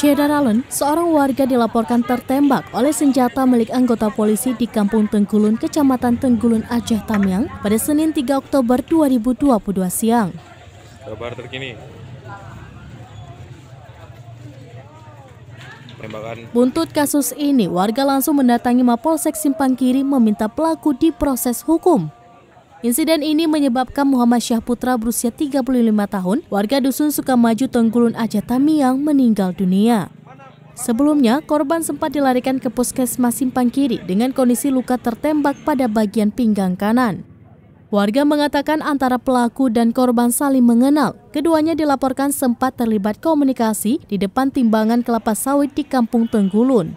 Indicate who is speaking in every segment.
Speaker 1: Syedar Allen, seorang warga dilaporkan tertembak oleh senjata milik anggota polisi di Kampung Tenggulun, Kecamatan Tenggulun, Aceh Tamiang, pada Senin 3 Oktober 2022 siang.
Speaker 2: Kabar terkini. Tembakan. Buntut
Speaker 1: kasus ini, warga langsung mendatangi Mapolsek Simpang Kiri meminta pelaku diproses hukum. Insiden ini menyebabkan Muhammad Syah Putra berusia 35 tahun, warga dusun Sukamaju Tenggulun Aceh Tamiang meninggal dunia. Sebelumnya, korban sempat dilarikan ke puskesmas Simpang Kiri dengan kondisi luka tertembak pada bagian pinggang kanan. Warga mengatakan antara pelaku dan korban saling mengenal. Keduanya dilaporkan sempat terlibat komunikasi di depan timbangan kelapa sawit di Kampung Tenggulun.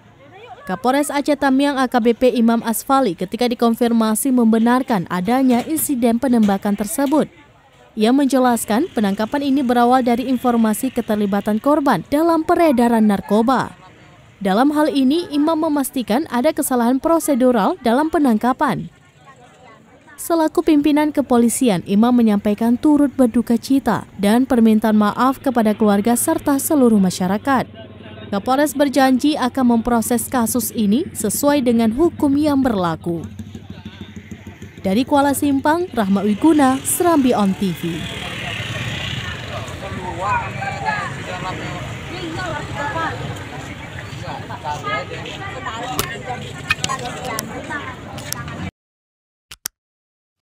Speaker 1: Kapolres Aceh Tamiang AKBP Imam Asfali ketika dikonfirmasi membenarkan adanya insiden penembakan tersebut. Ia menjelaskan penangkapan ini berawal dari informasi keterlibatan korban dalam peredaran narkoba. Dalam hal ini, Imam memastikan ada kesalahan prosedural dalam penangkapan. Selaku pimpinan kepolisian, Imam menyampaikan turut berduka cita dan permintaan maaf kepada keluarga serta seluruh masyarakat. Kapolres berjanji akan memproses kasus ini sesuai dengan hukum yang berlaku. Dari Kuala Simpang, Rahma Wiguna, Serambi On TV. Terima kasih.